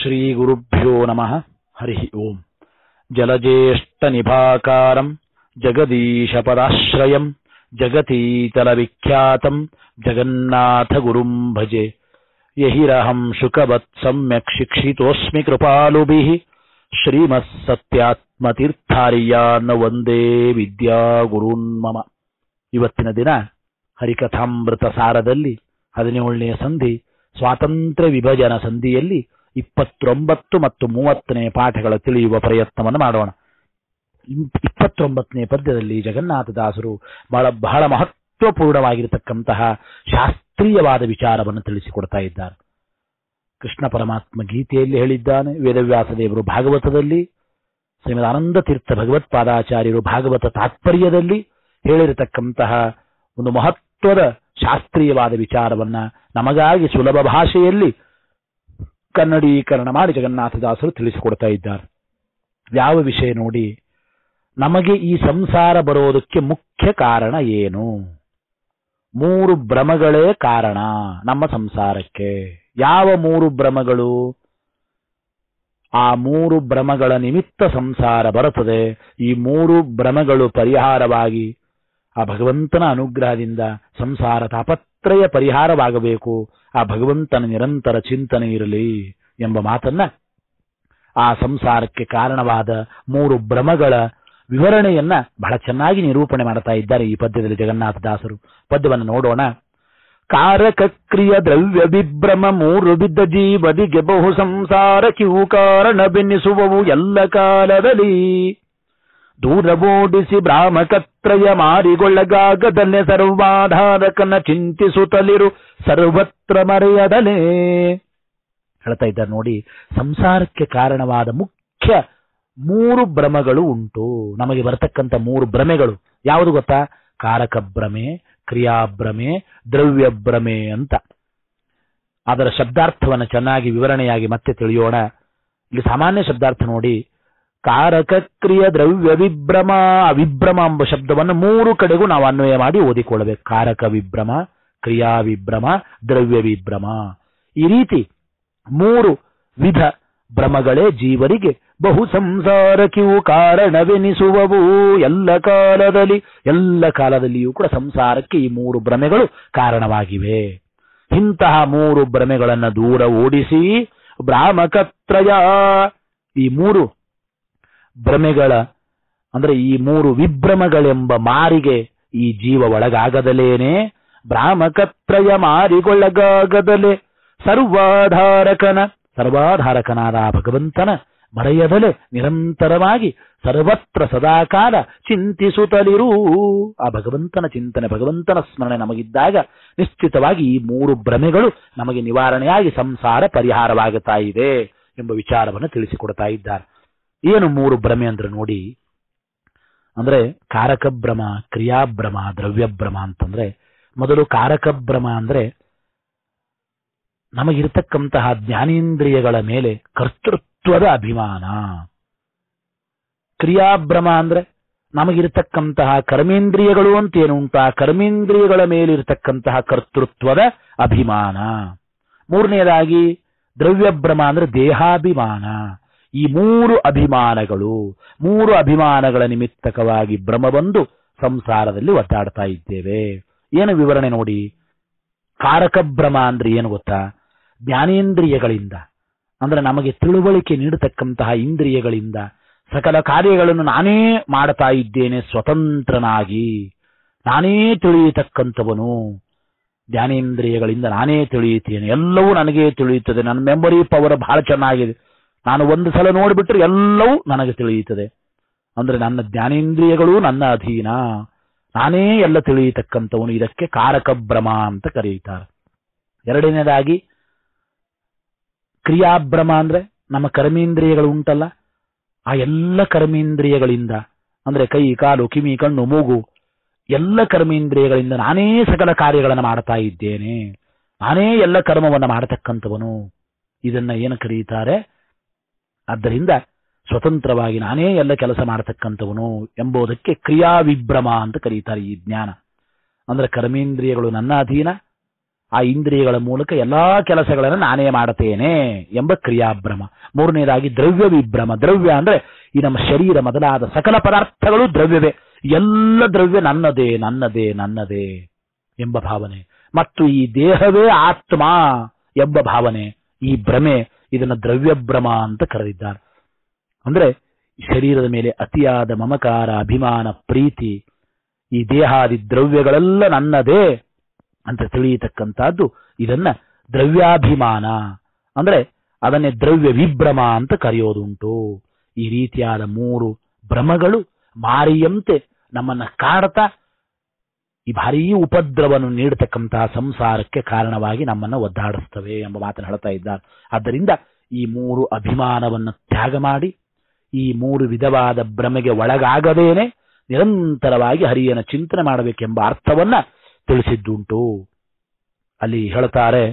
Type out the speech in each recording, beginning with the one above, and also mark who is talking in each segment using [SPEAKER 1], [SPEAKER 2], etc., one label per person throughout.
[SPEAKER 1] ಶ್ರೀ ಗುರುಭ್ಯೋ ನಮಃ ಹರಿ ಓಂ ಜಲಜೇಷ್ಟ ಜಲಜೇಷ್ಠನ ಜಗದೀಶ ಪದಾಶ್ರಯ ಜಗತೀತಲ ಗುರುಂ ಭಜೆ ಯಹಿರಹಂ ಶುಕವತ್ ಸಮ್ಯಕ್ ಶಿಕ್ಷಿಸ್ಪಾಲುಬಿ ವಂದೇ ವಿದ್ಯಾ ಮಮ ಇವತ್ತಿನ ದಿನ ಸಾರದಲ್ಲಿ ಹದಿನೇಳನೇ ಸಂಧಿ ಸ್ವಾತಂತ್ರ್ಯ ವಿಭಜನ ಸಂಧಿಯಲ್ಲಿ ಇಪ್ಪತ್ತೊಂಬತ್ತು ಮತ್ತು ಮೂವತ್ತನೇ ಪಾಠಗಳ ತಿಳಿಯುವ ಪ್ರಯತ್ನವನ್ನು ಮಾಡೋಣ ಇಪ್ಪತ್ತೊಂಬತ್ತನೇ ಪದ್ಯದಲ್ಲಿ ಜಗನ್ನಾಥದಾಸರು ಬಹಳ ಬಹಳ ಮಹತ್ವಪೂರ್ಣವಾಗಿರತಕ್ಕಂತಹ ಶಾಸ್ತ್ರೀಯವಾದ ವಿಚಾರವನ್ನು ತಿಳಿಸಿಕೊಡ್ತಾ ಇದ್ದಾರೆ ಕೃಷ್ಣ ಪರಮಾತ್ಮ ಗೀತೆಯಲ್ಲಿ ಹೇಳಿದ್ದಾನೆ ವೇದವ್ಯಾಸ ದೇವರು ಭಾಗವತದಲ್ಲಿ ಶ್ರೀಮದ್ ಆನಂದ ತೀರ್ಥ ಭಗವತ್ಪಾದಾಚಾರ್ಯರು ಭಾಗವತ ತಾತ್ಪರ್ಯದಲ್ಲಿ ಹೇಳಿರತಕ್ಕಂತಹ ಒಂದು ಮಹತ್ವದ ಶಾಸ್ತ್ರೀಯವಾದ ವಿಚಾರವನ್ನ ನಮಗಾಗಿ ಸುಲಭ ಭಾಷೆಯಲ್ಲಿ ಕನ್ನಡೀಕರಣ ಮಾಡಿ ಜಗನ್ನಾಥದಾಸರು ತಿಳಿಸಿಕೊಡ್ತಾ ಇದ್ದಾರೆ ಯಾವ ವಿಷಯ ನೋಡಿ ನಮಗೆ ಈ ಸಂಸಾರ ಬರೋದಕ್ಕೆ ಮುಖ್ಯ ಕಾರಣ ಏನು ಮೂರು ಭ್ರಮಗಳೇ ಕಾರಣ ನಮ್ಮ ಸಂಸಾರಕ್ಕೆ ಯಾವ ಮೂರು ಭ್ರಮಗಳು ಆ ಮೂರು ಭ್ರಮಗಳ ನಿಮಿತ್ತ ಸಂಸಾರ ಬರುತ್ತದೆ ಈ ಮೂರು ಭ್ರಮಗಳು ಪರಿಹಾರವಾಗಿ ಆ ಭಗವಂತನ ಅನುಗ್ರಹದಿಂದ ಸಂಸಾರ ತಾಪತ್ ತ್ರಯ ಪರಿಹಾರವಾಗಬೇಕು ಆ ಭಗವಂತನ ನಿರಂತರ ಚಿಂತನೆ ಇರಲಿ ಎಂಬ ಮಾತನ್ನ ಆ ಸಂಸಾರಕ್ಕೆ ಕಾರಣವಾದ ಮೂರು ಭ್ರಮಗಳ ವಿವರಣೆಯನ್ನ ಬಹಳ ಚೆನ್ನಾಗಿ ನಿರೂಪಣೆ ಮಾಡ್ತಾ ಇದ್ದಾರೆ ಈ ಪದ್ಯದಲ್ಲಿ ಜಗನ್ನಾಥದಾಸರು ಪದ್ಯವನ್ನು ನೋಡೋಣ ಕಾರಕ ಕ್ರಿಯ ದ್ರವ್ಯ ವಿಭ್ರಮ ಮೂರು ಬಿದ್ದ ಜೀವದಿಗೆ ಬಹು ಸಂಸಾರ ಕಿವು ಕಾರಣ ಬೆನ್ನಿಸುವವು ಎಲ್ಲ ಕಾಲದಲ್ಲಿ ದೂರವೋಡಿಸಿ ಬ್ರಾಹ್ಮಕತ್ರಯ ಮಾರಿಗೊಳ್ಳಗಾಗದನ್ನೇ ಸರ್ವಾಧಾರಕನ ಚಿಂತಿಸುತ್ತಲಿರು ಸರ್ವತ್ರ ಮರೆಯದಲೇ ಹೇಳ್ತಾ ಇದ್ದಾರೆ ನೋಡಿ ಸಂಸಾರಕ್ಕೆ ಕಾರಣವಾದ ಮುಖ್ಯ ಮೂರು ಭ್ರಮಗಳು ಉಂಟು ನಮಗೆ ಬರತಕ್ಕಂಥ ಮೂರು ಭ್ರಮೆಗಳು ಯಾವುದು ಗೊತ್ತಾ ಕಾರಕ ಭ್ರಮೆ ಕ್ರಿಯಾಭ್ರಮೆ ದ್ರವ್ಯ ಭ್ರಮೆ ಅಂತ ಅದರ ಶಬ್ದಾರ್ಥವನ್ನು ಚೆನ್ನಾಗಿ ವಿವರಣೆಯಾಗಿ ಮತ್ತೆ ತಿಳಿಯೋಣ ಇಲ್ಲಿ ಸಾಮಾನ್ಯ ಶಬ್ದಾರ್ಥ ನೋಡಿ ಕಾರಕ ಕ್ರಿಯ ದ್ರವ್ಯ ವಿಭ್ರಮ ಅವಿಭ್ರಮ ಎಂಬ ಶಬ್ದವನ್ನು ಮೂರು ಕಡೆಗೂ ನಾವು ಅನ್ವಯ ಮಾಡಿ ಓದಿಕೊಳ್ಳಬೇಕು ಕಾರಕ ವಿಭ್ರಮ ಕ್ರಿಯಾ ವಿಭ್ರಮ ದ್ರವ್ಯ ವಿಭ್ರಮ ಈ ರೀತಿ ಮೂರು ವಿಧ ಭ್ರಮಗಳೇ ಜೀವರಿಗೆ ಬಹು ಸಂಸಾರಕ್ಕಿವು ಕಾರಣವೆನಿಸುವವು ಎಲ್ಲ ಕಾಲದಲ್ಲಿ ಎಲ್ಲ ಕಾಲದಲ್ಲಿಯೂ ಕೂಡ ಸಂಸಾರಕ್ಕೆ ಈ ಮೂರು ಭ್ರಮೆಗಳು ಕಾರಣವಾಗಿವೆ ಇಂತಹ ಮೂರು ಭ್ರಮೆಗಳನ್ನು ದೂರ ಓಡಿಸಿ ಭ್ರಾಮಕತ್ರಯ ಈ ಮೂರು ಭ್ರಮೆಗಳ ಅಂದ್ರೆ ಈ ಮೂರು ವಿಭ್ರಮಗಳೆಂಬ ಮಾರಿಗೆ ಈ ಜೀವ ಒಳಗಾಗದಲೇನೆ ಭ್ರಾಮಕತ್ರಯ ಮಾರಿಗೊಳಗಾಗದಲೆ ಸರ್ವಾಧಾರಕನ ಸರ್ವಾಧಾರಕನಾದ ಭಗವಂತನ ಮರೆಯದಲೆ ನಿರಂತರವಾಗಿ ಸರ್ವತ್ರ ಸದಾಕಾಲ ಚಿಂತಿಸುತ್ತಲಿರು ಆ ಭಗವಂತನ ಚಿಂತನೆ ಭಗವಂತನ ಸ್ಮರಣೆ ನಮಗಿದ್ದಾಗ ನಿಶ್ಚಿತವಾಗಿ ಈ ಮೂರು ಭ್ರಮೆಗಳು ನಮಗೆ ನಿವಾರಣೆಯಾಗಿ ಸಂಸಾರ ಪರಿಹಾರವಾಗುತ್ತಾ ಇದೆ ಎಂಬ ವಿಚಾರವನ್ನು ತಿಳಿಸಿಕೊಡ್ತಾ ಇದ್ದಾರೆ ಏನು ಮೂರು ಭ್ರಮೆ ಅಂದ್ರೆ ನೋಡಿ ಅಂದ್ರೆ ಕಾರಕ ಭ್ರಮ ಕ್ರಿಯಾಭ್ರಮ ಭ್ರಮ ಅಂತಂದ್ರೆ ಮೊದಲು ಕಾರಕ ಭ್ರಮ ಅಂದ್ರೆ ನಮಗಿರ್ತಕ್ಕಂತಹ ಜ್ಞಾನೇಂದ್ರಿಯಗಳ ಮೇಲೆ ಕರ್ತೃತ್ವದ ಅಭಿಮಾನ ಕ್ರಿಯಾಭ್ರಮ ಅಂದ್ರೆ ನಮಗಿರ್ತಕ್ಕಂತಹ ಕರ್ಮೇಂದ್ರಿಯಗಳು ಅಂತ ಏನು ಉಂಟಾ ಕರ್ಮೇಂದ್ರಿಯಗಳ ಮೇಲಿರ್ತಕ್ಕಂತಹ ಕರ್ತೃತ್ವದ ಅಭಿಮಾನ ಮೂರನೆಯದಾಗಿ ಭ್ರಮ ಅಂದ್ರೆ ದೇಹಾಭಿಮಾನ ಈ ಮೂರು ಅಭಿಮಾನಗಳು ಮೂರು ಅಭಿಮಾನಗಳ ನಿಮಿತ್ತಕವಾಗಿ ಭ್ರಮ ಬಂದು ಸಂಸಾರದಲ್ಲಿ ಒದ್ದಾಡ್ತಾ ಇದ್ದೇವೆ ಏನು ವಿವರಣೆ ನೋಡಿ ಕಾರಕ ಭ್ರಮ ಅಂದ್ರೆ ಏನು ಗೊತ್ತಾ ಜ್ಞಾನೇಂದ್ರಿಯಗಳಿಂದ ಅಂದ್ರೆ ನಮಗೆ ತಿಳುವಳಿಕೆ ನೀಡತಕ್ಕಂತಹ ಇಂದ್ರಿಯಗಳಿಂದ ಸಕಲ ಕಾರ್ಯಗಳನ್ನು ನಾನೇ ಮಾಡ್ತಾ ಇದ್ದೇನೆ ಸ್ವತಂತ್ರನಾಗಿ ನಾನೇ ತಿಳಿಯತಕ್ಕಂಥವನು ಜ್ಞಾನೇಂದ್ರಿಯಗಳಿಂದ ನಾನೇ ತಿಳಿಯುತ್ತೇನೆ ಎಲ್ಲವೂ ನನಗೇ ತಿಳಿಯುತ್ತದೆ ನನ್ನ ಮೆಮೊರಿ ಪವರ್ ಬಹಳ ಚೆನ್ನಾಗಿದೆ ನಾನು ಒಂದು ಸಲ ನೋಡಿಬಿಟ್ರೆ ಎಲ್ಲವೂ ನನಗೆ ತಿಳಿಯುತ್ತದೆ ಅಂದರೆ ನನ್ನ ಜ್ಞಾನೇಂದ್ರಿಯಗಳು ನನ್ನ ಅಧೀನ ನಾನೇ ಎಲ್ಲ ತಿಳಿಯತಕ್ಕಂಥವನು ಇದಕ್ಕೆ ಕಾರಕ ಭ್ರಮ ಅಂತ ಕರೆಯುತ್ತಾರೆ ಎರಡನೇದಾಗಿ ಕ್ರಿಯಾಭ್ರಮ ಅಂದರೆ ನಮ್ಮ ಕರ್ಮೇಂದ್ರಿಯಗಳು ಉಂಟಲ್ಲ ಆ ಎಲ್ಲ ಕರ್ಮೇಂದ್ರಿಯಗಳಿಂದ ಅಂದರೆ ಕೈ ಕಾಲು ಕಿಮಿ ಕಣ್ಣು ಮೂಗು ಎಲ್ಲ ಕರ್ಮೇಂದ್ರಿಯಗಳಿಂದ ನಾನೇ ಸಕಲ ಕಾರ್ಯಗಳನ್ನು ಮಾಡ್ತಾ ಇದ್ದೇನೆ ನಾನೇ ಎಲ್ಲ ಕರ್ಮವನ್ನು ಮಾಡತಕ್ಕಂಥವನು ಇದನ್ನ ಏನು ಕರೆಯುತ್ತಾರೆ ಆದ್ದರಿಂದ ಸ್ವತಂತ್ರವಾಗಿ ನಾನೇ ಎಲ್ಲ ಕೆಲಸ ಮಾಡತಕ್ಕಂಥವನು ಎಂಬುದಕ್ಕೆ ಕ್ರಿಯಾವಿಭ್ರಮ ಅಂತ ಕರೀತಾರೆ ಈ ಜ್ಞಾನ ಅಂದರೆ ಕರ್ಮೇಂದ್ರಿಯಗಳು ನನ್ನ ಅಧೀನ ಆ ಇಂದ್ರಿಯಗಳ ಮೂಲಕ ಎಲ್ಲ ಕೆಲಸಗಳನ್ನು ನಾನೇ ಮಾಡುತ್ತೇನೆ ಎಂಬ ಕ್ರಿಯಾಭ್ರಮ ಮೂರನೇದಾಗಿ ದ್ರವ್ಯ ವಿಭ್ರಮ ದ್ರವ್ಯ ಅಂದರೆ ಈ ನಮ್ಮ ಶರೀರ ಮೊದಲಾದ ಸಕಲ ಪದಾರ್ಥಗಳು ದ್ರವ್ಯವೇ ಎಲ್ಲ ದ್ರವ್ಯ ನನ್ನದೇ ನನ್ನದೇ ನನ್ನದೇ ಎಂಬ ಭಾವನೆ ಮತ್ತು ಈ ದೇಹವೇ ಆತ್ಮ ಎಂಬ ಭಾವನೆ ಈ ಭ್ರಮೆ ಇದನ್ನು ದ್ರವ್ಯಭ್ರಮ ಅಂತ ಕರೆದಿದ್ದಾರೆ ಅಂದರೆ ಶರೀರದ ಮೇಲೆ ಅತಿಯಾದ ಮಮಕಾರ ಅಭಿಮಾನ ಪ್ರೀತಿ ಈ ದೇಹಾದಿ ದ್ರವ್ಯಗಳೆಲ್ಲ ನನ್ನದೇ ಅಂತ ತಿಳಿಯತಕ್ಕಂಥದ್ದು ಇದನ್ನ ದ್ರವ್ಯಾಭಿಮಾನ ಅಂದರೆ ಅದನ್ನೇ ದ್ರವ್ಯ ವಿಭ್ರಮ ಅಂತ ಕರೆಯೋದುಂಟು ಈ ರೀತಿಯಾದ ಮೂರು ಭ್ರಮಗಳು ಮಾರಿಯಂತೆ ನಮ್ಮನ್ನ ಕಾಡ್ತಾ ಈ ಭಾರೀ ಉಪದ್ರವನ್ನು ನೀಡತಕ್ಕಂತಹ ಸಂಸಾರಕ್ಕೆ ಕಾರಣವಾಗಿ ನಮ್ಮನ್ನು ಒದ್ದಾಡಿಸ್ತವೆ ಎಂಬ ಮಾತನ್ನು ಹೇಳ್ತಾ ಇದ್ದಾರೆ ಆದ್ದರಿಂದ ಈ ಮೂರು ಅಭಿಮಾನವನ್ನು ತ್ಯಾಗ ಮಾಡಿ ಈ ಮೂರು ವಿಧವಾದ ಭ್ರಮೆಗೆ ಒಳಗಾಗದೇನೆ ನಿರಂತರವಾಗಿ ಹರಿಯನ ಚಿಂತನೆ ಮಾಡಬೇಕೆಂಬ ಅರ್ಥವನ್ನ ತಿಳಿಸಿದ್ದುಂಟು ಅಲ್ಲಿ ಹೇಳ್ತಾರೆ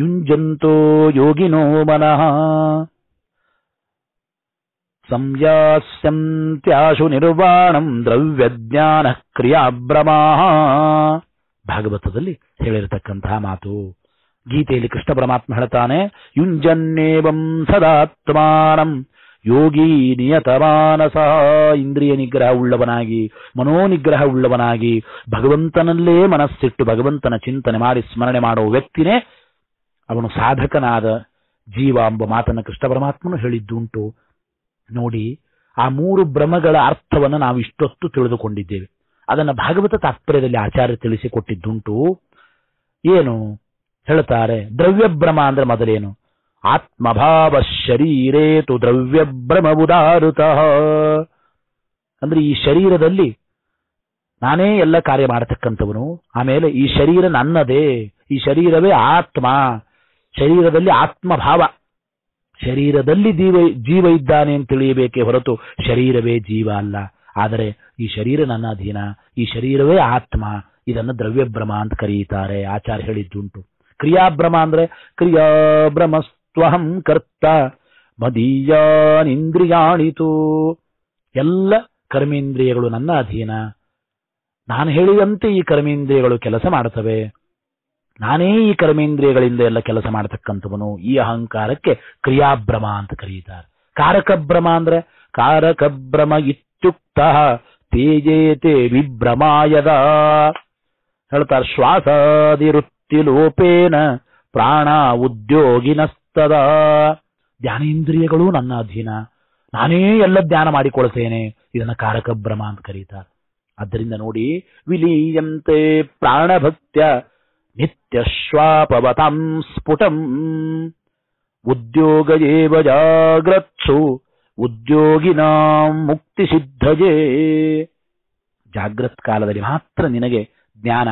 [SPEAKER 1] ಯುಂಜಂತೋ ಯೋಗಿನೋ ಮನಃ ಸಂಯಾಸ್ಯಂತ್ಯಾಶು ನಿರ್ವಾಣಂ ಜ್ಞಾನ ಕ್ರಿಯಾಭ್ರಮಾ ಭಾಗವತದಲ್ಲಿ ಹೇಳಿರತಕ್ಕಂತಹ ಮಾತು ಗೀತೆಯಲ್ಲಿ ಕೃಷ್ಣ ಪರಮಾತ್ಮ ಹೇಳ್ತಾನೆ ಯುಂಜನ್ನೇವಂ ಸದಾತ್ಮಾನಂ ಯೋಗಿ ನಿಯತಮಾನಸ ಇಂದ್ರಿಯ ನಿಗ್ರಹ ಉಳ್ಳವನಾಗಿ ಮನೋನಿಗ್ರಹ ಉಳ್ಳವನಾಗಿ ಭಗವಂತನಲ್ಲೇ ಮನಸ್ಸಿಟ್ಟು ಭಗವಂತನ ಚಿಂತನೆ ಮಾಡಿ ಸ್ಮರಣೆ ಮಾಡುವ ವ್ಯಕ್ತಿನೇ ಅವನು ಸಾಧಕನಾದ ಜೀವ ಎಂಬ ಮಾತನ್ನು ಕೃಷ್ಣ ಪರಮಾತ್ಮನು ಹೇಳಿದ್ದುಂಟು ನೋಡಿ ಆ ಮೂರು ಭ್ರಮಗಳ ಅರ್ಥವನ್ನು ನಾವು ಇಷ್ಟೊತ್ತು ತಿಳಿದುಕೊಂಡಿದ್ದೇವೆ ಅದನ್ನು ಭಾಗವತ ತಾತ್ಪರ್ಯದಲ್ಲಿ ಆಚಾರ್ಯ ತಿಳಿಸಿಕೊಟ್ಟಿದ್ದುಂಟು ಏನು ಹೇಳ್ತಾರೆ ದ್ರವ್ಯ ಭ್ರಮ ಅಂದ್ರೆ ಮೊದಲೇನು ಆತ್ಮಭಾವ ಶರೀರೇತು ದ್ರವ್ಯ ಭ್ರಮ ಉದಾರುತ ಅಂದ್ರೆ ಈ ಶರೀರದಲ್ಲಿ ನಾನೇ ಎಲ್ಲ ಕಾರ್ಯ ಮಾಡತಕ್ಕಂಥವನು ಆಮೇಲೆ ಈ ಶರೀರ ನನ್ನದೇ ಈ ಶರೀರವೇ ಆತ್ಮ ಶರೀರದಲ್ಲಿ ಆತ್ಮಭಾವ ಶರೀರದಲ್ಲಿ ಜೀವ ಜೀವ ಇದ್ದಾನೆ ಅಂತ ತಿಳಿಯಬೇಕೆ ಹೊರತು ಶರೀರವೇ ಜೀವ ಅಲ್ಲ ಆದರೆ ಈ ಶರೀರ ನನ್ನ ಅಧೀನ ಈ ಶರೀರವೇ ಆತ್ಮ ಇದನ್ನು ದ್ರವ್ಯಭ್ರಮ ಅಂತ ಕರೀತಾರೆ ಆಚಾರ್ಯ ಹೇಳಿದ್ದುಂಟು ಕ್ರಿಯಾಭ್ರಮ ಅಂದ್ರೆ ಕ್ರಿಯಾಭ್ರಮಸ್ತ್ವಹಂ ಕರ್ತ ಮದೀಯಾನಿಂದ್ರಿಯಾಣಿತು ಎಲ್ಲ ಕರ್ಮೇಂದ್ರಿಯಗಳು ನನ್ನ ಅಧೀನ ನಾನು ಹೇಳಿದಂತೆ ಈ ಕರ್ಮೇಂದ್ರಿಯಗಳು ಕೆಲಸ ಮಾಡುತ್ತವೆ ನಾನೇ ಈ ಕರ್ಮೇಂದ್ರಿಯಗಳಿಂದ ಎಲ್ಲ ಕೆಲಸ ಮಾಡತಕ್ಕಂಥವನು ಈ ಅಹಂಕಾರಕ್ಕೆ ಕ್ರಿಯಾಭ್ರಮ ಅಂತ ಕರೀತಾರೆ ಕಾರಕಭ್ರಮ ಅಂದ್ರೆ ಕಾರಕಭ್ರಮ ಇತ್ಯುಕ್ತ ತೇಜೇತೆ ವಿಭ್ರಮಾಯದ ಹೇಳ್ತಾರೆ ಶ್ವಾಸಾದಿ ವೃತ್ತಿ ಲೋಪೇನ ಪ್ರಾಣ ಉದ್ಯೋಗಿನಸ್ತದ ಧ್ಯಾನೇಂದ್ರಿಯಗಳು ನನ್ನ ಅಧೀನ ನಾನೇ ಎಲ್ಲ ಧ್ಯಾನ ಮಾಡಿಕೊಳ್ತೇನೆ ಇದನ್ನ ಕಾರಕ ಭ್ರಮ ಅಂತ ಕರೀತಾರೆ ಆದ್ದರಿಂದ ನೋಡಿ ವಿಲೀಯಂತೆ ಪ್ರಾಣಭಕ್ತ್ಯ ನಿತ್ಯಶ್ವಾಪವತಂ ಸ್ಫುಟಂ ಉದ್ಯೋಗ ಜಾಗ್ರತ್ಸು ಉದ್ಯೋಗಿನ ಮುಕ್ತಿ ಸಿದ್ಧಜೇ ಜಾಗ್ರತ್ ಕಾಲದಲ್ಲಿ ಮಾತ್ರ ನಿನಗೆ ಜ್ಞಾನ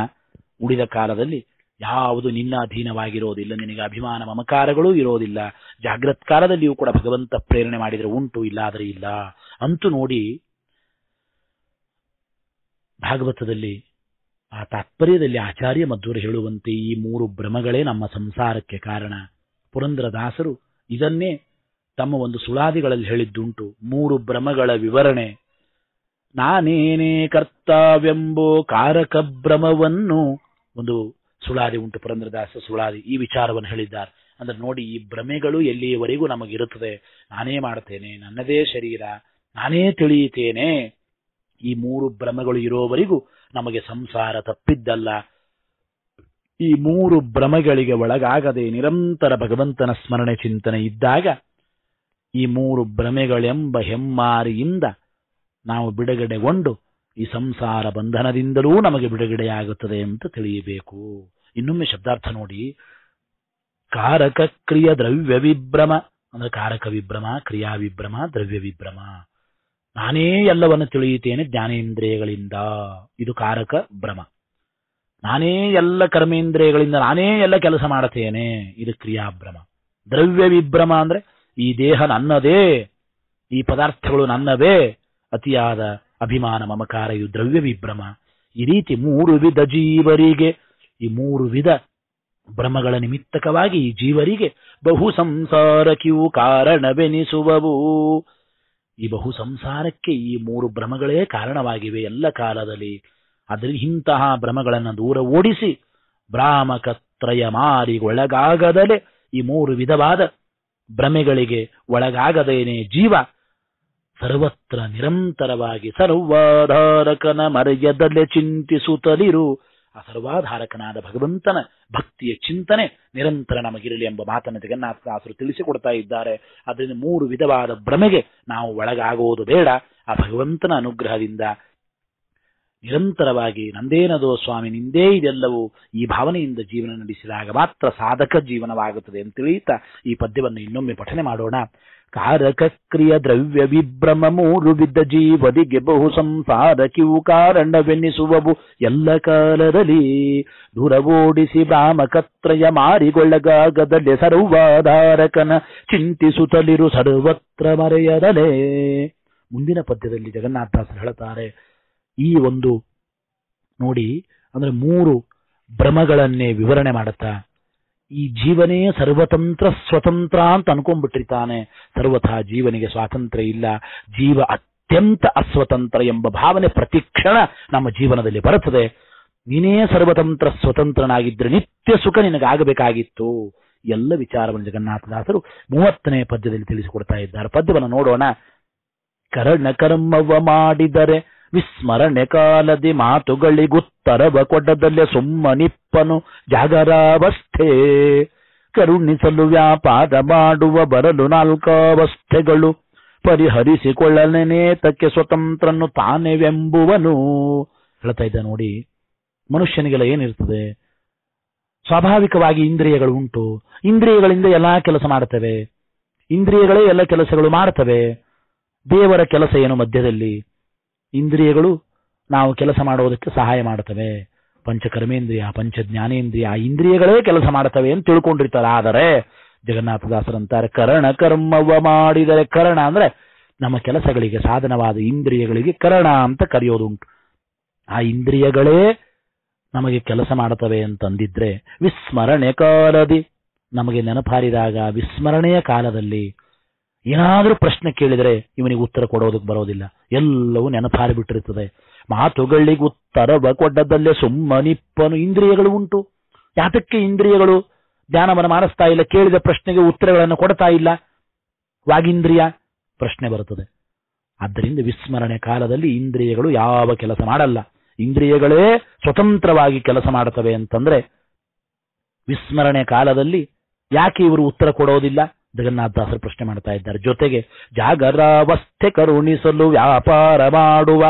[SPEAKER 1] ಉಳಿದ ಕಾಲದಲ್ಲಿ ಯಾವುದು ನಿನ್ನ ಅಧೀನವಾಗಿರೋದಿಲ್ಲ ನಿನಗೆ ಅಭಿಮಾನ ಮಮಕಾರಗಳೂ ಇರೋದಿಲ್ಲ ಜಾಗ್ರತ್ ಕಾಲದಲ್ಲಿಯೂ ಕೂಡ ಭಗವಂತ ಪ್ರೇರಣೆ ಮಾಡಿದರೆ ಉಂಟು ಇಲ್ಲಾದರೆ ಇಲ್ಲ ಅಂತೂ ನೋಡಿ ಭಾಗವತದಲ್ಲಿ ಆ ತಾತ್ಪರ್ಯದಲ್ಲಿ ಆಚಾರ್ಯ ಮಧ್ವರು ಹೇಳುವಂತೆ ಈ ಮೂರು ಭ್ರಮಗಳೇ ನಮ್ಮ ಸಂಸಾರಕ್ಕೆ ಕಾರಣ ಪುರಂದ್ರದಾಸರು ಇದನ್ನೇ ತಮ್ಮ ಒಂದು ಸುಳಾದಿಗಳಲ್ಲಿ ಹೇಳಿದ್ದುಂಟು ಮೂರು ಭ್ರಮಗಳ ವಿವರಣೆ ನಾನೇನೇ ಕರ್ತಾವೆಂಬೋ ಕಾರಕ ಭ್ರಮವನ್ನು ಒಂದು ಸುಳಾದಿ ಉಂಟು ಪುರಂದ್ರದಾಸ ಸುಳಾದಿ ಈ ವಿಚಾರವನ್ನು ಹೇಳಿದ್ದಾರೆ ಅಂದ್ರೆ ನೋಡಿ ಈ ಭ್ರಮೆಗಳು ಎಲ್ಲಿಯವರೆಗೂ ನಮಗಿರುತ್ತದೆ ನಾನೇ ಮಾಡ್ತೇನೆ ನನ್ನದೇ ಶರೀರ ನಾನೇ ತಿಳಿಯುತ್ತೇನೆ ಈ ಮೂರು ಭ್ರಮಗಳು ಇರೋವರೆಗೂ ನಮಗೆ ಸಂಸಾರ ತಪ್ಪಿದ್ದಲ್ಲ ಈ ಮೂರು ಭ್ರಮೆಗಳಿಗೆ ಒಳಗಾಗದೆ ನಿರಂತರ ಭಗವಂತನ ಸ್ಮರಣೆ ಚಿಂತನೆ ಇದ್ದಾಗ ಈ ಮೂರು ಭ್ರಮೆಗಳೆಂಬ ಹೆಮ್ಮಾರಿಯಿಂದ ನಾವು ಬಿಡುಗಡೆಗೊಂಡು ಈ ಸಂಸಾರ ಬಂಧನದಿಂದಲೂ ನಮಗೆ ಬಿಡುಗಡೆಯಾಗುತ್ತದೆ ಅಂತ ತಿಳಿಯಬೇಕು ಇನ್ನೊಮ್ಮೆ ಶಬ್ದಾರ್ಥ ನೋಡಿ ಕಾರಕ ಕ್ರಿಯ ದ್ರವ್ಯ ವಿಭ್ರಮ ಅಂದ್ರೆ ಕಾರಕ ವಿಭ್ರಮ ಕ್ರಿಯಾ ವಿಭ್ರಮ ದ್ರವ್ಯ ವಿಭ್ರಮ ನಾನೇ ಎಲ್ಲವನ್ನು ತಿಳಿಯುತ್ತೇನೆ ಜ್ಞಾನೇಂದ್ರಿಯಗಳಿಂದ ಇದು ಕಾರಕ ಭ್ರಮ ನಾನೇ ಎಲ್ಲ ಕರ್ಮೇಂದ್ರಿಯಗಳಿಂದ ನಾನೇ ಎಲ್ಲ ಕೆಲಸ ಮಾಡುತ್ತೇನೆ ಇದು ಕ್ರಿಯಾಭ್ರಮ ದ್ರವ್ಯ ವಿಭ್ರಮ ಅಂದ್ರೆ ಈ ದೇಹ ನನ್ನದೇ ಈ ಪದಾರ್ಥಗಳು ನನ್ನವೇ ಅತಿಯಾದ ಅಭಿಮಾನ ಮಮಕಾರ ಇದು ದ್ರವ್ಯ ವಿಭ್ರಮ ಈ ರೀತಿ ಮೂರು ವಿಧ ಜೀವರಿಗೆ ಈ ಮೂರು ವಿಧ ಭ್ರಮಗಳ ನಿಮಿತ್ತಕವಾಗಿ ಈ ಜೀವರಿಗೆ ಬಹು ಸಂಸಾರಕ್ಕೂ ಕಾರಣವೆನಿಸುವವು ಈ ಬಹು ಸಂಸಾರಕ್ಕೆ ಈ ಮೂರು ಭ್ರಮಗಳೇ ಕಾರಣವಾಗಿವೆ ಎಲ್ಲ ಕಾಲದಲ್ಲಿ ಅದರಿಂದ ಇಂತಹ ಭ್ರಮಗಳನ್ನು ದೂರ ಓಡಿಸಿ ಭ್ರಾಮಕತ್ರಯ ಮಾರಿಗೊಳಗಾಗದಲೆ ಈ ಮೂರು ವಿಧವಾದ ಭ್ರಮೆಗಳಿಗೆ ಒಳಗಾಗದೇನೆ ಜೀವ ಸರ್ವತ್ರ ನಿರಂತರವಾಗಿ ಸರ್ವಾಧಾರಕನ ಮರೆಯದಲ್ಲೇ ಚಿಂತಿಸುತ್ತಲಿರು ಆ ಸರ್ವಾಧಾರಕನಾದ ಭಗವಂತನ ಭಕ್ತಿಯ ಚಿಂತನೆ ನಿರಂತರ ನಮಗಿರಲಿ ಎಂಬ ಮಾತನ್ನು ಜಗನ್ನಾಥದಾಸರು ತಿಳಿಸಿಕೊಡ್ತಾ ಇದ್ದಾರೆ ಅದರಿಂದ ಮೂರು ವಿಧವಾದ ಭ್ರಮೆಗೆ ನಾವು ಒಳಗಾಗುವುದು ಬೇಡ ಆ ಭಗವಂತನ ಅನುಗ್ರಹದಿಂದ ನಿರಂತರವಾಗಿ ನಂದೇನದೋ ಸ್ವಾಮಿ ನಿಂದೇ ಇದೆಲ್ಲವೂ ಈ ಭಾವನೆಯಿಂದ ಜೀವನ ನಡೆಸಿದಾಗ ಮಾತ್ರ ಸಾಧಕ ಜೀವನವಾಗುತ್ತದೆ ಅಂತ ತಿಳಿಯುತ್ತಾ ಈ ಪದ್ಯವನ್ನು ಇನ್ನೊಮ್ಮೆ ಪಠನೆ ಮಾಡೋಣ ಕಾರಕಕ್ರಿಯ ದ್ರವ್ಯ ಮೂರು ವಿದ್ದ ಜೀವದಿಗೆ ಬಹು ಸಂಸಾರ ಕಿವು ಕಾರಣವೆನ್ನಿಸುವವು ಎಲ್ಲ ಕಾಲದಲ್ಲಿ ದೂರ ಓಡಿಸಿ ರಾಮಕತ್ರಯ ಮಾರಿಗೊಳ್ಳಗಾಗದಲೆ ಸರ್ವಾಧಾರಕನ ಚಿಂತಿಸುತ್ತಲಿರು ಸರ್ವತ್ರ ಮರೆಯದಲೇ ಮುಂದಿನ ಪದ್ಯದಲ್ಲಿ ಜಗನ್ನಾಥದಾಸರು ಹೇಳುತ್ತಾರೆ ಈ ಒಂದು ನೋಡಿ ಅಂದ್ರೆ ಮೂರು ಭ್ರಮಗಳನ್ನೇ ವಿವರಣೆ ಮಾಡುತ್ತಾ ಈ ಜೀವನೇ ಸರ್ವತಂತ್ರ ಸ್ವತಂತ್ರ ಅಂತ ಅನ್ಕೊಂಡ್ಬಿಟ್ಟಿರ್ತಾನೆ ಸರ್ವಥ ಜೀವನಿಗೆ ಸ್ವಾತಂತ್ರ್ಯ ಇಲ್ಲ ಜೀವ ಅತ್ಯಂತ ಅಸ್ವತಂತ್ರ ಎಂಬ ಭಾವನೆ ಪ್ರತಿಕ್ಷಣ ನಮ್ಮ ಜೀವನದಲ್ಲಿ ಬರುತ್ತದೆ ನೀನೇ ಸರ್ವತಂತ್ರ ಸ್ವತಂತ್ರನಾಗಿದ್ರೆ ನಿತ್ಯ ಸುಖ ನಿನಗಾಗಬೇಕಾಗಿತ್ತು ಎಲ್ಲ ವಿಚಾರವನ್ನು ಜಗನ್ನಾಥದಾಸರು ಮೂವತ್ತನೇ ಪದ್ಯದಲ್ಲಿ ತಿಳಿಸಿಕೊಡ್ತಾ ಇದ್ದಾರೆ ಪದ್ಯವನ್ನು ನೋಡೋಣ ಕರ್ಮವ ಮಾಡಿದರೆ ವಿಸ್ಮರಣೆ ಕಾಲದಿ ಮಾತುಗಳಿಗುತ್ತರವ ಕೊಡದಲ್ಲೇ ಸುಮ್ಮನಿಪ್ಪನು ಜಾಗರಾವಸ್ಥೆ ಕರುಣಿಸಲು ವ್ಯಾಪಾರ ಮಾಡುವ ಬರಲು ನಾಲ್ಕಾವಸ್ಥೆಗಳು ತಕ್ಕೆ ಸ್ವತಂತ್ರನು ತಾನೆವೆಂಬುವನು ಹೇಳ್ತಾ ಇದ್ದ ನೋಡಿ ಮನುಷ್ಯನಿಗೆಲ್ಲ ಏನಿರ್ತದೆ ಸ್ವಾಭಾವಿಕವಾಗಿ ಇಂದ್ರಿಯಗಳು ಉಂಟು ಇಂದ್ರಿಯಗಳಿಂದ ಎಲ್ಲಾ ಕೆಲಸ ಮಾಡುತ್ತವೆ ಇಂದ್ರಿಯಗಳೇ ಎಲ್ಲ ಕೆಲಸಗಳು ಮಾಡ್ತವೆ ದೇವರ ಕೆಲಸ ಏನು ಮಧ್ಯದಲ್ಲಿ ಇಂದ್ರಿಯಗಳು ನಾವು ಕೆಲಸ ಮಾಡುವುದಕ್ಕೆ ಸಹಾಯ ಮಾಡುತ್ತವೆ ಪಂಚಕರ್ಮೇಂದ್ರಿಯ ಕರ್ಮೇಂದ್ರಿಯ ಪಂಚ ಜ್ಞಾನೇಂದ್ರಿಯ ಇಂದ್ರಿಯಗಳೇ ಕೆಲಸ ಮಾಡ್ತವೆ ಅಂತ ತಿಳ್ಕೊಂಡಿರ್ತಾರೆ ಆದರೆ ಜಗನ್ನಾಥದಾಸರಂತಾರೆ ಕರ್ಣ ಕರ್ಮವ ಮಾಡಿದರೆ ಕರಣ ಅಂದ್ರೆ ನಮ್ಮ ಕೆಲಸಗಳಿಗೆ ಸಾಧನವಾದ ಇಂದ್ರಿಯಗಳಿಗೆ ಕರಣ ಅಂತ ಕರೆಯೋದುಂಟು ಆ ಇಂದ್ರಿಯಗಳೇ ನಮಗೆ ಕೆಲಸ ಮಾಡುತ್ತವೆ ಅಂತಂದಿದ್ರೆ ವಿಸ್ಮರಣೆ ಕಾಲದಿ ನಮಗೆ ನೆನಪಾರಿದಾಗ ವಿಸ್ಮರಣೆಯ ಕಾಲದಲ್ಲಿ ಏನಾದರೂ ಪ್ರಶ್ನೆ ಕೇಳಿದರೆ ಇವನಿಗೆ ಉತ್ತರ ಕೊಡೋದಕ್ಕೆ ಬರೋದಿಲ್ಲ ಎಲ್ಲವೂ ನೆನಪಾರಿ ಬಿಟ್ಟಿರುತ್ತದೆ ಮಾತುಗಳಿಗೆ ಉತ್ತರ ಕೊಡ್ಡದಲ್ಲೇ ಸುಮ್ಮನಿಪ್ಪನು ಇಂದ್ರಿಯಗಳು ಉಂಟು ಯಾತಕ್ಕೆ ಇಂದ್ರಿಯಗಳು ಧ್ಯಾನವನ್ನು ಮಾಡಿಸ್ತಾ ಇಲ್ಲ ಕೇಳಿದ ಪ್ರಶ್ನೆಗೆ ಉತ್ತರಗಳನ್ನು ಕೊಡ್ತಾ ಇಲ್ಲ ವಾಗಿಂದ್ರಿಯ ಪ್ರಶ್ನೆ ಬರುತ್ತದೆ ಆದ್ದರಿಂದ ವಿಸ್ಮರಣೆ ಕಾಲದಲ್ಲಿ ಇಂದ್ರಿಯಗಳು ಯಾವ ಕೆಲಸ ಮಾಡಲ್ಲ ಇಂದ್ರಿಯಗಳೇ ಸ್ವತಂತ್ರವಾಗಿ ಕೆಲಸ ಮಾಡುತ್ತವೆ ಅಂತಂದ್ರೆ ವಿಸ್ಮರಣೆ ಕಾಲದಲ್ಲಿ ಯಾಕೆ ಇವರು ಉತ್ತರ ಕೊಡೋದಿಲ್ಲ ಜಗನ್ನಾಥದಾಸರು ಪ್ರಶ್ನೆ ಮಾಡ್ತಾ ಇದ್ದಾರೆ ಜೊತೆಗೆ ಜಾಗರಾವಸ್ಥೆ ಕರುಣಿಸಲು ವ್ಯಾಪಾರ ಮಾಡುವ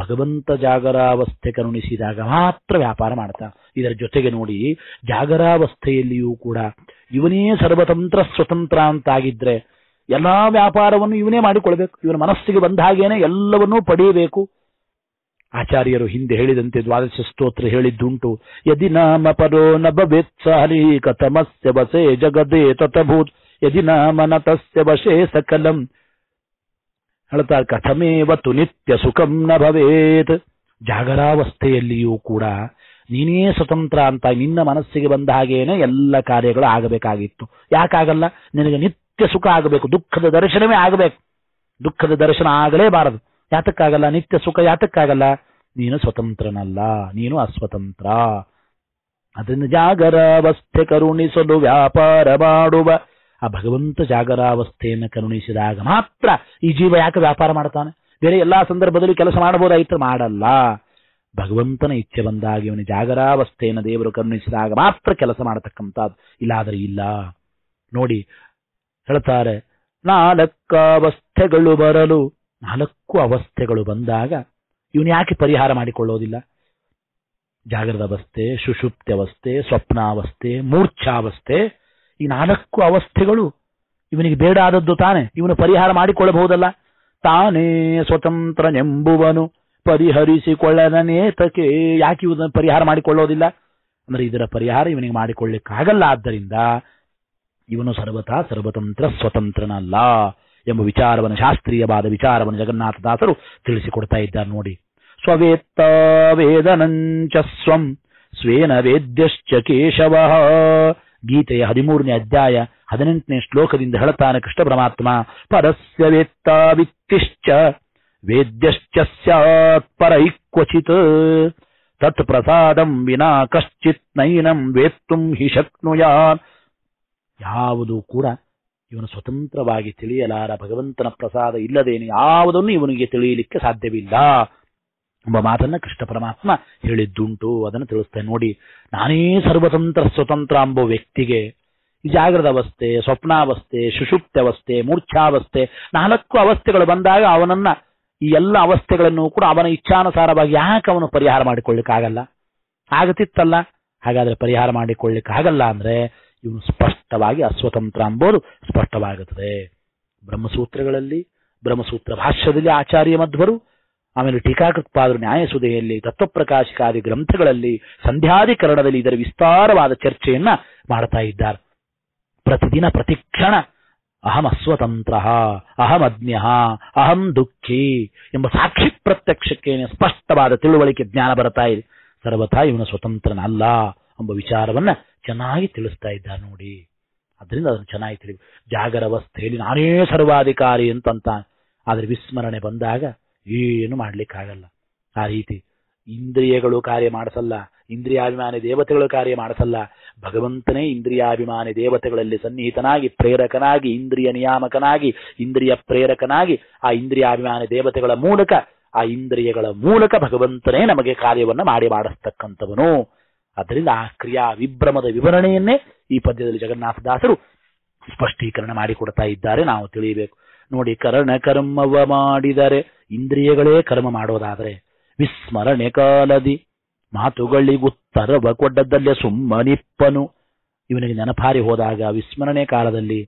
[SPEAKER 1] ಭಗವಂತ ಜಾಗರಾವಸ್ಥೆ ಕರುಣಿಸಿದಾಗ ಮಾತ್ರ ವ್ಯಾಪಾರ ಮಾಡ್ತಾ ಇದರ ಜೊತೆಗೆ ನೋಡಿ ಜಾಗರಾವಸ್ಥೆಯಲ್ಲಿಯೂ ಕೂಡ ಇವನೇ ಸರ್ವತಂತ್ರ ಸ್ವತಂತ್ರ ಅಂತಾಗಿದ್ರೆ ಎಲ್ಲಾ ವ್ಯಾಪಾರವನ್ನು ಇವನೇ ಮಾಡಿಕೊಳ್ಬೇಕು ಇವನ ಮನಸ್ಸಿಗೆ ಬಂದ ಹಾಗೇನೆ ಎಲ್ಲವನ್ನೂ ಪಡೆಯಬೇಕು ಆಚಾರ್ಯರು ಹಿಂದೆ ಹೇಳಿದಂತೆ ದ್ವಾದಶ ಸ್ತೋತ್ರ ಹೇಳಿದ್ದುಂಟು ಯದಿ ನಾಮ ಪರೋ ನಭವೇತ್ಸಾರಿ ಕಥಮಸ್ಯ ವಸೇ ಜಗದೇ ತಥಭೂತ್ ಯದಿ ನಾಮನ ತಸ್ಯ ವಶೇ ಸಕಲಂ ಕಥಮೇವ ತು ನಿತ್ಯ ಸುಖಂ ನ ಭವೇತ್ ಜಾಗರಾವಸ್ಥೆಯಲ್ಲಿಯೂ ಕೂಡ ನೀನೇ ಸ್ವತಂತ್ರ ಅಂತ ನಿನ್ನ ಮನಸ್ಸಿಗೆ ಬಂದ ಹಾಗೇನೆ ಎಲ್ಲ ಕಾರ್ಯಗಳು ಆಗಬೇಕಾಗಿತ್ತು ಯಾಕಾಗಲ್ಲ ನಿನಗೆ ನಿತ್ಯ ಸುಖ ಆಗಬೇಕು ದುಃಖದ ದರ್ಶನವೇ ಆಗಬೇಕು ದುಃಖದ ದರ್ಶನ ಆಗಲೇಬಾರದು ಯಾತಕ್ಕಾಗಲ್ಲ ನಿತ್ಯ ಸುಖ ಯಾತಕ್ಕಾಗಲ್ಲ ನೀನು ಸ್ವತಂತ್ರನಲ್ಲ ನೀನು ಅಸ್ವತಂತ್ರ ಅದನ್ನು ಜಾಗರಾವಸ್ಥೆ ಕರುಣಿಸಲು ವ್ಯಾಪಾರ ಮಾಡುವ ಆ ಭಗವಂತ ಜಾಗರಾವಸ್ಥೆಯನ್ನು ಕರುಣಿಸಿದಾಗ ಮಾತ್ರ ಈ ಜೀವ ಯಾಕೆ ವ್ಯಾಪಾರ ಮಾಡ್ತಾನೆ ಬೇರೆ ಎಲ್ಲಾ ಸಂದರ್ಭದಲ್ಲಿ ಕೆಲಸ ಮಾಡಬಹುದಾಗಿತ್ತು ಮಾಡಲ್ಲ ಭಗವಂತನ ಇಚ್ಛೆ ಬಂದಾಗ ಇವನ ಜಾಗರಾವಸ್ಥೆಯನ್ನು ದೇವರು ಕರುಣಿಸಿದಾಗ ಮಾತ್ರ ಕೆಲಸ ಮಾಡತಕ್ಕಂಥದ್ದು ಇಲ್ಲಾದರೆ ಇಲ್ಲ ನೋಡಿ ಹೇಳ್ತಾರೆ ನಾಲ್ಕು ಅವಸ್ಥೆಗಳು ಬರಲು ನಾಲ್ಕು ಅವಸ್ಥೆಗಳು ಬಂದಾಗ ಇವನು ಯಾಕೆ ಪರಿಹಾರ ಮಾಡಿಕೊಳ್ಳೋದಿಲ್ಲ ಜಾಗರದ ಅವಸ್ಥೆ ಸುಷುಪ್ತಿ ಅವಸ್ಥೆ ಸ್ವಪ್ನಾವಸ್ಥೆ ಮೂರ್ಛಾವಸ್ಥೆ ಈ ನಾಲ್ಕು ಅವಸ್ಥೆಗಳು ಇವನಿಗೆ ಬೇಡ ಆದದ್ದು ತಾನೆ ಇವನು ಪರಿಹಾರ ಮಾಡಿಕೊಳ್ಳಬಹುದಲ್ಲ ತಾನೇ ಸ್ವತಂತ್ರನೆಂಬುವನು ಪರಿಹರಿಸಿಕೊಳ್ಳನೇತಕ್ಕೆ ಯಾಕೆ ಇವನು ಪರಿಹಾರ ಮಾಡಿಕೊಳ್ಳೋದಿಲ್ಲ ಅಂದ್ರೆ ಇದರ ಪರಿಹಾರ ಇವನಿಗೆ ಮಾಡಿಕೊಳ್ಳಿಕ್ಕಾಗಲ್ಲ ಆದ್ದರಿಂದ ಇವನು ಸರ್ವತಾ ಸರ್ವತಂತ್ರ ಸ್ವತಂತ್ರನಲ್ಲ ಎಂಬ ವಿಚಾರವನ್ನು ಶಾಸ್ತ್ರೀಯವಾದ ವಿಚಾರವನ್ನು ಜಗನ್ನಾಥದಾಸರು ತಿಳಿಸಿಕೊಡ್ತಾ ಇದ್ದಾರೆ ನೋಡಿ ಸ್ವವೇತ್ತ ವೇದನಂಚ ಸ್ವಂ ಸ್ವೇನ ವೇದ್ಯಶ್ಚ ಕೇಶವ ಗೀತೆಯ ಹದಿಮೂರನೇ ಅಧ್ಯಾಯ ಹದಿನೆಂಟನೇ ಶ್ಲೋಕದಿಂದ ಹೇಳತಾನೆ ಕೃಷ್ಣ ಪರಮಾತ್ಮ ಪರಸ್ಯ ವೇತ್ತಾವಿತ್ತಿಶ್ಚ ವೇದ್ಯಶ್ಚ ಸ್ಯಾತ್ ಕ್ವಚಿತ್ ತತ್ ಪ್ರಸಾದಂ ವಿನಾ ಕಶ್ಚಿತ್ ನೈನಂ ವೇತ್ತುಂ ಹಿ ಶಕ್ನುಯಾ ಯಾವುದು ಕೂಡ ಇವನು ಸ್ವತಂತ್ರವಾಗಿ ತಿಳಿಯಲಾರ ಭಗವಂತನ ಪ್ರಸಾದ ಇಲ್ಲದೇನೆ ಯಾವುದನ್ನು ಇವನಿಗೆ ತಿಳಿಯಲಿಕ್ಕೆ ಸಾಧ್ಯವಿಲ್ಲ ಎಂಬ ಮಾತನ್ನ ಕೃಷ್ಣ ಪರಮಾತ್ಮ ಹೇಳಿದ್ದುಂಟು ಅದನ್ನು ತಿಳಿಸ್ತೇನೆ ನೋಡಿ ನಾನೇ ಸರ್ವತಂತ್ರ ಸ್ವತಂತ್ರ ಎಂಬ ವ್ಯಕ್ತಿಗೆ ಜಾಗೃತ ಅವಸ್ಥೆ ಸ್ವಪ್ನಾವಸ್ಥೆ ಸುಷುಪ್ತವಸ್ಥೆ ಮೂರ್ಛಾವಸ್ಥೆ ನಾಲ್ಕು ಅವಸ್ಥೆಗಳು ಬಂದಾಗ ಅವನನ್ನ ಈ ಎಲ್ಲ ಅವಸ್ಥೆಗಳನ್ನು ಕೂಡ ಅವನ ಇಚ್ಛಾನುಸಾರವಾಗಿ ಯಾಕೆ ಅವನು ಪರಿಹಾರ ಮಾಡಿಕೊಳ್ಳಿಕ್ಕಾಗಲ್ಲ ಆಗತಿತ್ತಲ್ಲ ಹಾಗಾದ್ರೆ ಪರಿಹಾರ ಮಾಡಿಕೊಳ್ಳಿಕ್ಕಾಗಲ್ಲ ಅಂದ್ರೆ ಇವನು ಸ್ಪಷ್ಟವಾಗಿ ಅಸ್ವತಂತ್ರ ಎಂಬುದು ಸ್ಪಷ್ಟವಾಗುತ್ತದೆ ಬ್ರಹ್ಮಸೂತ್ರಗಳಲ್ಲಿ ಬ್ರಹ್ಮಸೂತ್ರ ಭಾಷ್ಯದಲ್ಲಿ ಆಚಾರ್ಯ ಮಧ್ವರು ಆಮೇಲೆ ಟೀಕಾಕೃತ್ಪಾದರು ನ್ಯಾಯಸುದೆಯಲ್ಲಿ ತತ್ವಪ್ರಕಾಶಕಾದಿ ಗ್ರಂಥಗಳಲ್ಲಿ ಸಂಧ್ಯಾಧಿಕರಣದಲ್ಲಿ ಇದರ ವಿಸ್ತಾರವಾದ ಚರ್ಚೆಯನ್ನ ಮಾಡ್ತಾ ಇದ್ದಾರೆ ಪ್ರತಿದಿನ ಪ್ರತಿಕ್ಷಣ ಅಹಂ ಅಸ್ವತಂತ್ರ ಅಜ್ಞ ಅಹಂ ದುಃಖಿ ಎಂಬ ಸಾಕ್ಷಿ ಪ್ರತ್ಯಕ್ಷಕ್ಕೆ ಸ್ಪಷ್ಟವಾದ ತಿಳುವಳಿಕೆ ಜ್ಞಾನ ಬರ್ತಾ ಇದೆ ಸರ್ವಥಾ ಇವನು ಸ್ವತಂತ್ರನಲ್ಲ ಎಂಬ ವಿಚಾರವನ್ನ ಚೆನ್ನಾಗಿ ತಿಳಿಸ್ತಾ ಇದ್ದಾ ನೋಡಿ ಅದರಿಂದ ಅದನ್ನು ಚೆನ್ನಾಗಿ ತಿಳಿದು ಜಾಗರವಸ್ಥೆಯಲ್ಲಿ ನಾನೇ ಸರ್ವಾಧಿಕಾರಿ ಅಂತಂತ ಆದರೆ ವಿಸ್ಮರಣೆ ಬಂದಾಗ ಏನು ಮಾಡಲಿಕ್ಕಾಗಲ್ಲ ಆ ರೀತಿ ಇಂದ್ರಿಯಗಳು ಕಾರ್ಯ ಮಾಡಿಸಲ್ಲ ಇಂದ್ರಿಯಾಭಿಮಾನಿ ದೇವತೆಗಳು ಕಾರ್ಯ ಮಾಡಿಸಲ್ಲ ಭಗವಂತನೇ ಇಂದ್ರಿಯಾಭಿಮಾನಿ ದೇವತೆಗಳಲ್ಲಿ ಸನ್ನಿಹಿತನಾಗಿ ಪ್ರೇರಕನಾಗಿ ಇಂದ್ರಿಯ ನಿಯಾಮಕನಾಗಿ ಇಂದ್ರಿಯ ಪ್ರೇರಕನಾಗಿ ಆ ಇಂದ್ರಿಯಾಭಿಮಾನಿ ದೇವತೆಗಳ ಮೂಲಕ ಆ ಇಂದ್ರಿಯಗಳ ಮೂಲಕ ಭಗವಂತನೇ ನಮಗೆ ಕಾರ್ಯವನ್ನು ಮಾಡಿ ಮಾಡಿಸ್ತಕ್ಕಂಥವನು ಅದರಿಂದ ಆ ಕ್ರಿಯಾ ವಿಭ್ರಮದ ವಿವರಣೆಯನ್ನೇ ಈ ಪದ್ಯದಲ್ಲಿ ಜಗನ್ನಾಥದಾಸರು ಸ್ಪಷ್ಟೀಕರಣ ಮಾಡಿಕೊಡ್ತಾ ಇದ್ದಾರೆ ನಾವು ತಿಳಿಯಬೇಕು ನೋಡಿ ಕರ್ಣ ಕರ್ಮವ ಮಾಡಿದರೆ ಇಂದ್ರಿಯಗಳೇ ಕರ್ಮ ಮಾಡೋದಾದರೆ ವಿಸ್ಮರಣೆ ಕಾಲದಿ ಮಾತುಗಳಿಗುತ್ತರವ ಕೊಡ್ಡದ್ದಲ್ಲೇ ಸುಮ್ಮನಿಪ್ಪನು ಇವನಿಗೆ ನೆನಪಾರಿ ಹೋದಾಗ ವಿಸ್ಮರಣೆ ಕಾಲದಲ್ಲಿ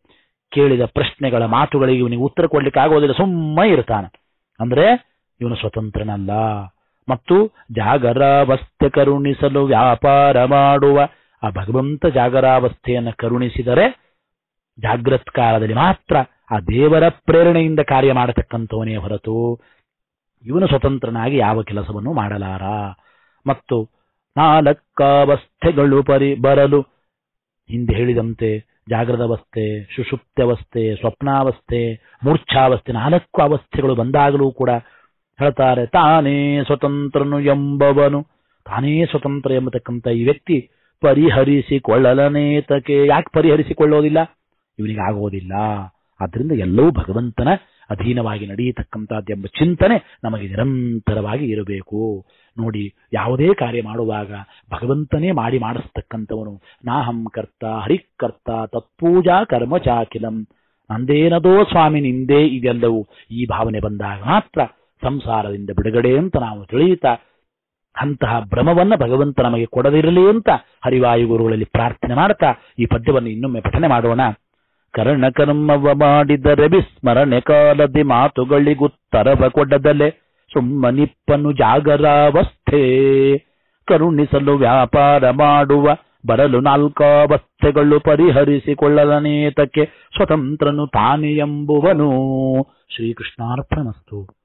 [SPEAKER 1] ಕೇಳಿದ ಪ್ರಶ್ನೆಗಳ ಮಾತುಗಳಿಗೆ ಇವನಿಗೆ ಉತ್ತರ ಕೊಡ್ಲಿಕ್ಕೆ ಆಗೋದಿಲ್ಲ ಸುಮ್ಮ ಇರ್ತಾನೆ ಅಂದ್ರೆ ಇವನು ಸ್ವತಂತ್ರನಲ್ಲ ಮತ್ತು ಜಾಗರಾವಸ್ಥೆ ಕರುಣಿಸಲು ವ್ಯಾಪಾರ ಮಾಡುವ ಆ ಭಗವಂತ ಜಾಗರಾವಸ್ಥೆಯನ್ನು ಕರುಣಿಸಿದರೆ ಜಾಗೃತ್ ಕಾಲದಲ್ಲಿ ಮಾತ್ರ ಆ ದೇವರ ಪ್ರೇರಣೆಯಿಂದ ಕಾರ್ಯ ಮಾಡತಕ್ಕಂಥವನೇ ಹೊರತು ಇವನು ಸ್ವತಂತ್ರನಾಗಿ ಯಾವ ಕೆಲಸವನ್ನು ಮಾಡಲಾರ ಮತ್ತು ನಾಲ್ಕಾವಸ್ಥೆಗಳು ಪರಿ ಬರಲು ಹಿಂದೆ ಹೇಳಿದಂತೆ ಜಾಗೃತ ಅವಸ್ಥೆ ಸುಷುಪ್ತವಸ್ಥೆ ಸ್ವಪ್ನಾವಸ್ಥೆ ಮೂರ್ಛಾವಸ್ಥೆ ನಾಲ್ಕು ಅವಸ್ಥೆಗಳು ಬಂದಾಗಲೂ ಕೂಡ ಹೇಳ್ತಾರೆ ತಾನೇ ಸ್ವತಂತ್ರನು ಎಂಬವನು ತಾನೇ ಸ್ವತಂತ್ರ ಎಂಬತಕ್ಕಂಥ ಈ ವ್ಯಕ್ತಿ ಪರಿಹರಿಸಿಕೊಳ್ಳಲನೇತಕ್ಕೆ ಯಾಕೆ ಪರಿಹರಿಸಿಕೊಳ್ಳೋದಿಲ್ಲ ಇವನಿಗಾಗೋದಿಲ್ಲ ಆದ್ದರಿಂದ ಎಲ್ಲವೂ ಭಗವಂತನ ಅಧೀನವಾಗಿ ನಡೆಯತಕ್ಕಂಥದ್ದು ಎಂಬ ಚಿಂತನೆ ನಮಗೆ ನಿರಂತರವಾಗಿ ಇರಬೇಕು ನೋಡಿ ಯಾವುದೇ ಕಾರ್ಯ ಮಾಡುವಾಗ ಭಗವಂತನೇ ಮಾಡಿ ಮಾಡಿಸ್ತಕ್ಕಂಥವನು ನಾಹಂ ಕರ್ತ ಹರಿಕರ್ತ ತತ್ಪೂಜಾ ಕರ್ಮ ಚಾಕಿಲಂ ನಂದೇನದೋ ಸ್ವಾಮಿ ನಿಂದೇ ಇದೆಲ್ಲವೂ ಈ ಭಾವನೆ ಬಂದಾಗ ಮಾತ್ರ ಸಂಸಾರದಿಂದ ಬಿಡುಗಡೆ ಅಂತ ನಾವು ತಿಳಿಯುತ್ತಾ ಅಂತಹ ಭ್ರಮವನ್ನು ಭಗವಂತ ನಮಗೆ ಕೊಡದಿರಲಿ ಅಂತ ಹರಿವಾಯುಗುರುಗಳಲ್ಲಿ ಪ್ರಾರ್ಥನೆ ಮಾಡ್ತಾ ಈ ಪದ್ಯವನ್ನು ಇನ್ನೊಮ್ಮೆ ಪಠನೆ ಮಾಡೋಣ ಕರ್ಣಕರ್ಮವ ಮಾಡಿದರೆ ವಿಸ್ಮರಣೆ ಕಾಲದಿ ಮಾತುಗಳಿಗುತ್ತರವ ಕೊಡದಲೆ ಸುಮ್ಮನಿಪ್ಪನು ಜಾಗರಾವಸ್ಥೆ ಕರುಣಿಸಲು ವ್ಯಾಪಾರ ಮಾಡುವ ಬರಲು ನಾಲ್ಕಾವಸ್ಥೆಗಳು ಪರಿಹರಿಸಿಕೊಳ್ಳಲನೇತಕ್ಕೆ ಸ್ವತಂತ್ರನು ತಾನೆ ಎಂಬುವನು ಶ್ರೀಕೃಷ್ಣಾರ್ಪಣಸ್ತು